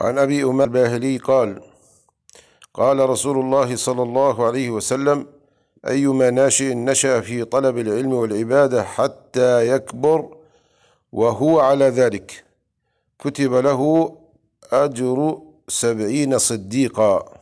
وعن أبي أمام الباهلي قال قال رسول الله صلى الله عليه وسلم أيما ناشئ نشأ في طلب العلم والعبادة حتى يكبر وهو على ذلك كتب له أجر سبعين صديقا